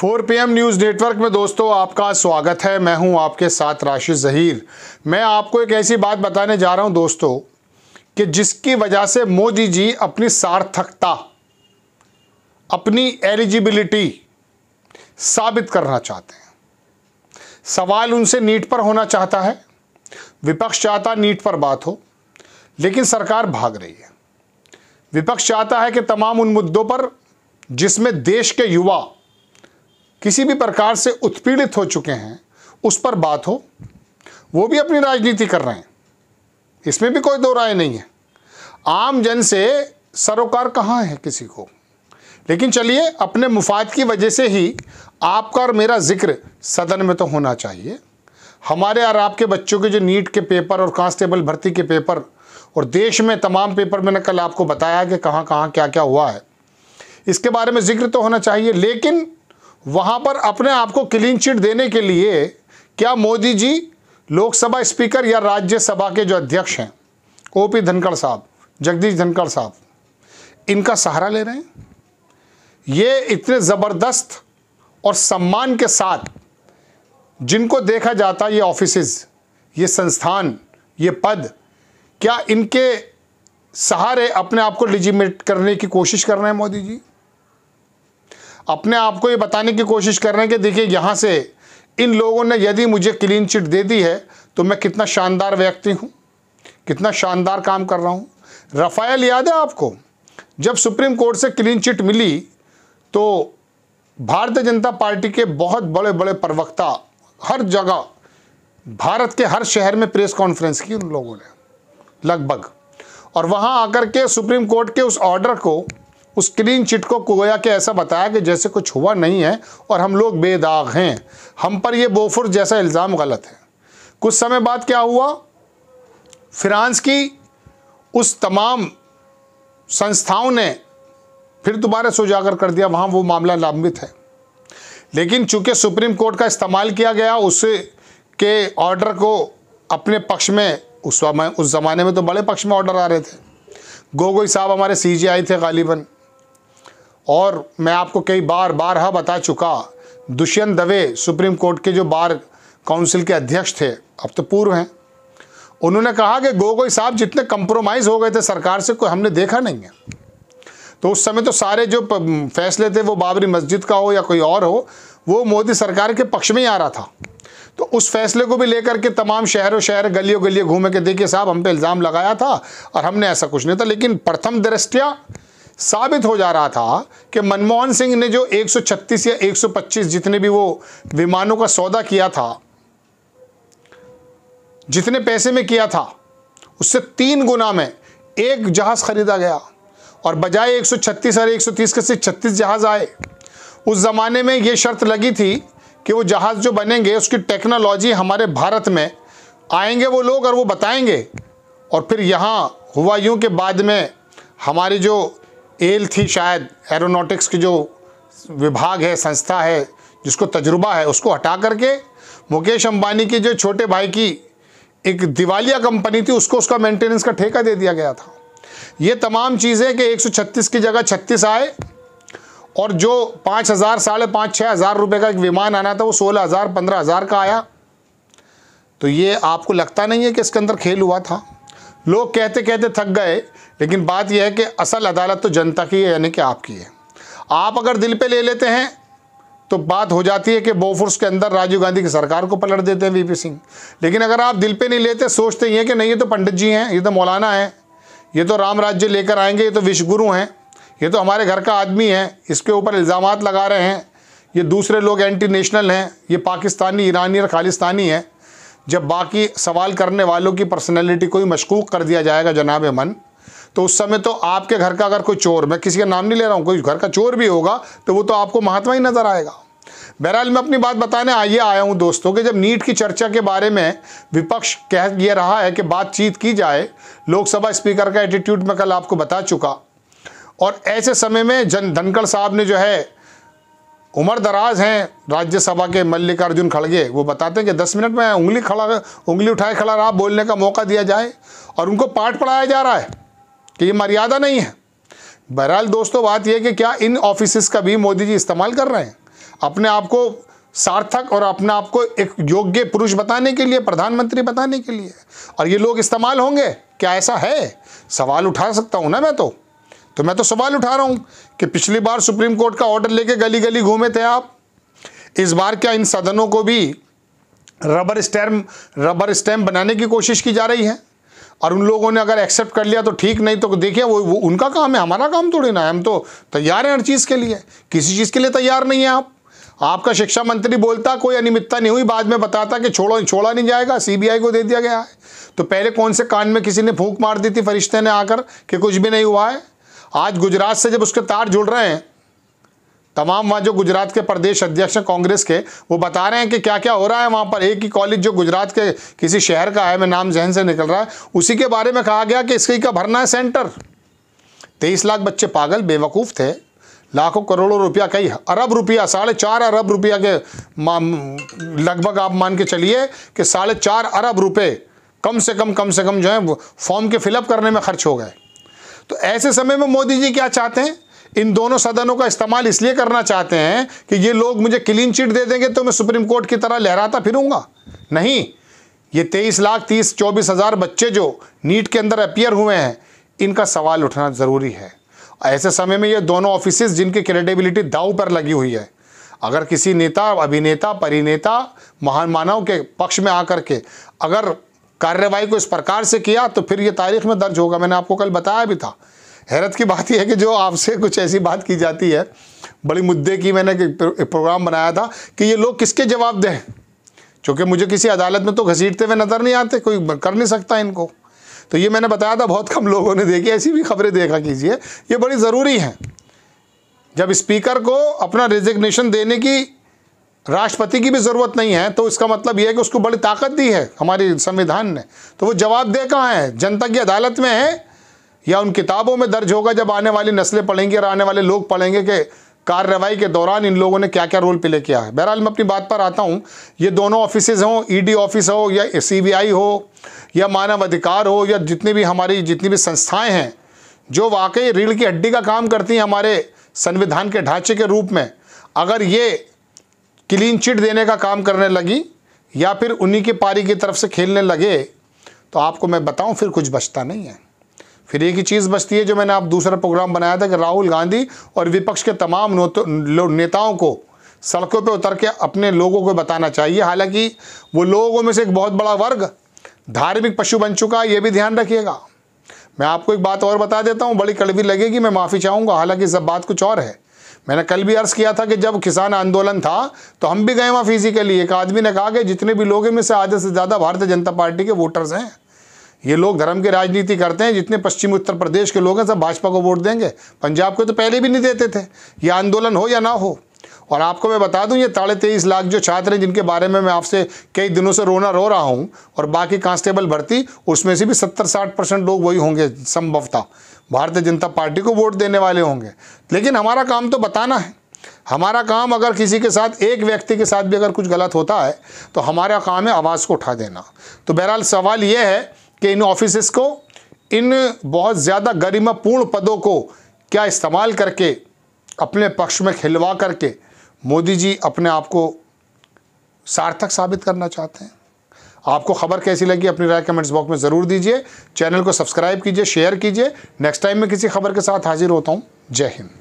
four P news network में दोस्तों आपका स्वागत है मैं हूं आपके साथ राशिद ज़हीर मैं आपको एक ऐसी बात बताने जा रहा हूं दोस्तों कि जिसकी वजह से मोदी जी अपनी सार्थकता अपनी एलिजिबिलिटी साबित करना चाहते हैं सवाल उनसे नीट पर होना चाहता है विपक्ष चाहता नीट पर बात हो लेकिन सरकार भाग रही है विपक्ष चाहता है कि तमाम उन मुद्दों पर जिसमें देश के युवा किसी भी प्रकार से उत्पीड़ित हो चुके हैं उस पर बात हो वो भी अपनी राजनीति कर रहे हैं इसमें भी कोई दो राय नहीं है आम जन से सरोकार कहाँ है किसी को लेकिन चलिए अपने मुफाद की वजह से ही आपका और मेरा जिक्र सदन में तो होना चाहिए हमारे और आपके बच्चों के जो नीट के पेपर और कांस्टेबल भर्ती के पेपर और देश में तमाम पेपर मैंने कल आपको बताया कि कहाँ कहाँ क्या क्या हुआ है इसके बारे में जिक्र तो होना चाहिए लेकिन वहाँ पर अपने आप को क्लीन चिट देने के लिए क्या मोदी जी लोकसभा स्पीकर या राज्यसभा के जो अध्यक्ष हैं ओ पी धनखड़ साहब जगदीश धनखड़ साहब इनका सहारा ले रहे हैं ये इतने ज़बरदस्त और सम्मान के साथ जिनको देखा जाता ये ऑफिस ये संस्थान ये पद क्या इनके सहारे अपने आप को लिजिमेट करने की कोशिश कर रहे हैं मोदी जी अपने आप को ये बताने की कोशिश कर रहे हैं कि देखिए यहाँ से इन लोगों ने यदि मुझे क्लीन चिट दे दी है तो मैं कितना शानदार व्यक्ति हूँ कितना शानदार काम कर रहा हूँ रफ़ायल याद है आपको जब सुप्रीम कोर्ट से क्लीन चिट मिली तो भारतीय जनता पार्टी के बहुत बड़े बड़े प्रवक्ता हर जगह भारत के हर शहर में प्रेस कॉन्फ्रेंस की उन लोगों ने लगभग और वहाँ आकर के सुप्रीम कोर्ट के उस ऑर्डर को उस क्लीन चिट को कोया के ऐसा बताया कि जैसे कुछ हुआ नहीं है और हम लोग बेदाग हैं हम पर यह बोफुर जैसा इल्ज़ाम गलत है कुछ समय बाद क्या हुआ फ्रांस की उस तमाम संस्थाओं ने फिर दोबारा से उजागर कर दिया वहाँ वो मामला लंबित है लेकिन चूंकि सुप्रीम कोर्ट का इस्तेमाल किया गया उस के ऑर्डर को अपने पक्ष में उस समय उस ज़माने में तो बड़े पक्ष में ऑर्डर आ रहे थे गोगोई साहब हमारे सी थे गालिबन और मैं आपको कई बार बार हा बता चुका दुष्यंत दवे सुप्रीम कोर्ट के जो बार काउंसिल के अध्यक्ष थे अब तो पूर्व हैं उन्होंने कहा कि गोगोई साहब जितने कंप्रोमाइज़ हो गए थे सरकार से कोई हमने देखा नहीं है तो उस समय तो सारे जो फैसले थे वो बाबरी मस्जिद का हो या कोई और हो वो मोदी सरकार के पक्ष में ही आ रहा था तो उस फैसले को भी लेकर के तमाम शहरों शहर गलियों गलियों घूमे के देखिए साहब हम पे इल्ज़ाम लगाया था और हमने ऐसा कुछ नहीं था लेकिन प्रथम दृष्टिया साबित हो जा रहा था कि मनमोहन सिंह ने जो 136 या 125 जितने भी वो विमानों का सौदा किया था जितने पैसे में किया था उससे तीन गुना में एक जहाज़ खरीदा गया और बजाय 136 और 130 के से 36 जहाज़ आए उस ज़माने में ये शर्त लगी थी कि वो जहाज़ जो बनेंगे उसकी टेक्नोलॉजी हमारे भारत में आएंगे वो लोग और वो बताएंगे और फिर यहाँ हुआ यूँ के बाद में हमारी जो एल थी शायद एरोनॉटिक्स की जो विभाग है संस्था है जिसको तजुर्बा है उसको हटा करके मुकेश अंबानी के जो छोटे भाई की एक दिवालिया कंपनी थी उसको उसका मेंटेनेंस का ठेका दे दिया गया था ये तमाम चीज़ें कि 136 की जगह 36 आए और जो पाँच हज़ार साढ़े पाँच छः हज़ार रुपये का एक विमान आना था वो सोलह हज़ार पंद्रह हज़ार का आया तो ये आपको लगता नहीं है कि इसके अंदर खेल हुआ था लोग कहते कहते थक गए लेकिन बात यह है कि असल अदालत तो जनता की है यानी कि आपकी है आप अगर दिल पे ले लेते हैं तो बात हो जाती है कि बोफोर्स के अंदर राजीव गांधी की सरकार को पलट देते हैं वीपी सिंह लेकिन अगर आप दिल पे नहीं लेते सोचते हैं कि नहीं ये तो पंडित जी हैं ये तो मौलाना हैं ये तो राम राज्य लेकर आएंगे ये तो विश्वगुरु हैं ये तो हमारे घर का आदमी है इसके ऊपर इल्ज़ाम लगा रहे हैं ये दूसरे लोग एंटी नेशनल हैं ये पाकिस्तानी ईरानी और खालिस्तानी हैं जब बाकी सवाल करने वालों की पर्सनैलिटी को ही मशकूक कर दिया जाएगा जनाब मन तो उस समय तो आपके घर का अगर कोई चोर मैं किसी का नाम नहीं ले रहा हूँ कोई घर का चोर भी होगा तो वो तो आपको महात्मा ही नज़र आएगा बहरहाल मैं अपनी बात बताने आइए आया हूँ दोस्तों कि जब नीट की चर्चा के बारे में विपक्ष कह ये रहा है कि बातचीत की जाए लोकसभा स्पीकर का एटीट्यूड मैं कल आपको बता चुका और ऐसे समय में जन धनखड़ साहब ने जो है उम्र दराज हैं राज्यसभा के मल्लिकार्जुन खड़गे वो बताते हैं कि दस मिनट में उंगली खड़ा उंगली उठाए खड़ा रहा बोलने का मौका दिया जाए और उनको पाठ पढ़ाया जा रहा है कि ये मर्यादा नहीं है बहरहाल दोस्तों बात यह कि क्या इन ऑफिस का भी मोदी जी इस्तेमाल कर रहे हैं अपने आप को सार्थक और अपने आप को एक योग्य पुरुष बताने के लिए प्रधानमंत्री बताने के लिए और ये लोग इस्तेमाल होंगे क्या ऐसा है सवाल उठा सकता हूँ ना मैं तो तो मैं तो सवाल उठा रहा हूं कि पिछली बार सुप्रीम कोर्ट का ऑर्डर लेके गली गली घूमे थे आप इस बार क्या इन सदनों को भी रबर स्टैम्प रबर स्टैम्प बनाने की कोशिश की जा रही है और उन लोगों ने अगर एक्सेप्ट कर लिया तो ठीक नहीं तो देखिए वो, वो उनका काम है हमारा काम थोड़ी ना है हम तो तैयार हैं हर चीज़ के लिए किसी चीज़ के लिए तैयार नहीं है आप आपका शिक्षा मंत्री बोलता कोई अनियमितता नहीं हुई बाद में बताता कि छोड़ो छोड़ा नहीं जाएगा सीबीआई को दे दिया गया है तो पहले कौन से कान में किसी ने फूक मार दी थी फरिश्ते ने आकर कि कुछ भी नहीं हुआ है आज गुजरात से जब उसके तार जुड़ रहे हैं तमाम वहाँ जो गुजरात के प्रदेश अध्यक्ष हैं कांग्रेस के वो बता रहे हैं कि क्या क्या हो रहा है वहाँ पर एक ही कॉलेज जो गुजरात के किसी शहर का है मैं नाम जहन से निकल रहा है उसी के बारे में कहा गया कि इसके का भरना है सेंटर तेईस लाख बच्चे पागल बेवकूफ़ थे लाखों करोड़ों रुपया कई अरब रुपया साढ़े चार अरब रुपया के लगभग आप मान के चलिए कि साढ़े चार अरब रुपये कम से कम कम से कम जो है फॉर्म के फिलअप करने में खर्च हो गए तो ऐसे समय में मोदी जी क्या चाहते हैं इन दोनों सदनों का इस्तेमाल इसलिए करना चाहते हैं कि ये लोग मुझे क्लीन चिट दे देंगे तो मैं सुप्रीम कोर्ट की तरह लहराता फिरूंगा नहीं ये तेईस लाख तीस चौबीस हज़ार बच्चे जो नीट के अंदर अपियर हुए हैं इनका सवाल उठना ज़रूरी है ऐसे समय में ये दोनों ऑफिस जिनकी क्रेडिबिलिटी दाव पर लगी हुई है अगर किसी नेता अभिनेता परिनेता महान मानव के पक्ष में आकर के अगर कार्रवाई को इस प्रकार से किया तो फिर ये तारीख में दर्ज होगा मैंने आपको कल बताया भी था हैरत की बात यह है कि जो आपसे कुछ ऐसी बात की जाती है बड़ी मुद्दे की मैंने एक प्रोग्राम बनाया था कि ये लोग किसके जवाब दें चूँकि मुझे किसी अदालत में तो घसीटते हुए नज़र नहीं आते कोई कर नहीं सकता इनको तो ये मैंने बताया था बहुत कम लोगों ने देखी ऐसी भी खबरें देखा कीजिए ये बड़ी ज़रूरी हैं जब स्पीकर को अपना रिजिग्नेशन देने की राष्ट्रपति की भी ज़रूरत नहीं है तो इसका मतलब यह है कि उसको बड़ी ताकत दी है हमारी संविधान ने तो वो जवाब दे कहाँ है जनता की अदालत में है या उन किताबों में दर्ज होगा जब आने वाली नस्लें पढ़ेंगी और आने वाले लोग पढ़ेंगे कि कार्रवाई के दौरान इन लोगों ने क्या क्या रोल प्ले किया है बहरहाल मैं अपनी बात पर आता हूँ ये दोनों ऑफिसेज हों ईडी e ऑफिस हो या सीबीआई हो या मानव अधिकार हो या जितनी भी हमारी जितनी भी संस्थाएं हैं जो वाकई रीढ़ की हड्डी का काम करती हैं हमारे संविधान के ढांचे के रूप में अगर ये क्लीन चिट देने का काम करने लगी या फिर उन्हीं के पारी की तरफ से खेलने लगे तो आपको मैं बताऊं फिर कुछ बचता नहीं है फिर एक ही चीज़ बचती है जो मैंने आप दूसरा प्रोग्राम बनाया था कि राहुल गांधी और विपक्ष के तमाम नेताओं को सड़कों पर उतर के अपने लोगों को बताना चाहिए हालांकि वो लोगों में से एक बहुत बड़ा वर्ग धार्मिक पशु बन चुका है ये भी ध्यान रखिएगा मैं आपको एक बात और बता देता हूँ बड़ी कड़वी लगेगी मैं माफ़ी चाहूँगा हालांकि सब बात कुछ और है मैंने कल भी अर्ज़ किया था कि जब किसान आंदोलन था तो हम भी गए वहाँ फिजिकली एक आदमी ने कहा कि जितने भी लोग हैं में से आधे से ज़्यादा भारतीय जनता पार्टी के वोटर्स हैं ये लोग धर्म की राजनीति करते हैं जितने पश्चिमी उत्तर प्रदेश के लोग हैं सब भाजपा को वोट देंगे पंजाब को तो पहले भी नहीं देते थे ये आंदोलन हो या ना हो और आपको मैं बता दूं ये साढ़े तेईस लाख जो छात्र हैं जिनके बारे में मैं आपसे कई दिनों से रोना रो रहा हूं और बाकी कांस्टेबल भर्ती उसमें से भी सत्तर साठ परसेंट लोग वही होंगे संभवतः भारतीय जनता पार्टी को वोट देने वाले होंगे लेकिन हमारा काम तो बताना है हमारा काम अगर किसी के साथ एक व्यक्ति के साथ भी अगर कुछ गलत होता है तो हमारा काम है आवाज़ को उठा देना तो बहरहाल सवाल ये है कि इन ऑफिस को इन बहुत ज़्यादा गरिमापूर्ण पदों को क्या इस्तेमाल करके अपने पक्ष में खिलवा करके मोदी जी अपने आप को सार्थक साबित करना चाहते हैं आपको खबर कैसी लगी अपनी राय कमेंट्स बॉक्स में ज़रूर दीजिए चैनल को सब्सक्राइब कीजिए शेयर कीजिए नेक्स्ट टाइम मैं किसी खबर के साथ हाजिर होता हूँ जय हिंद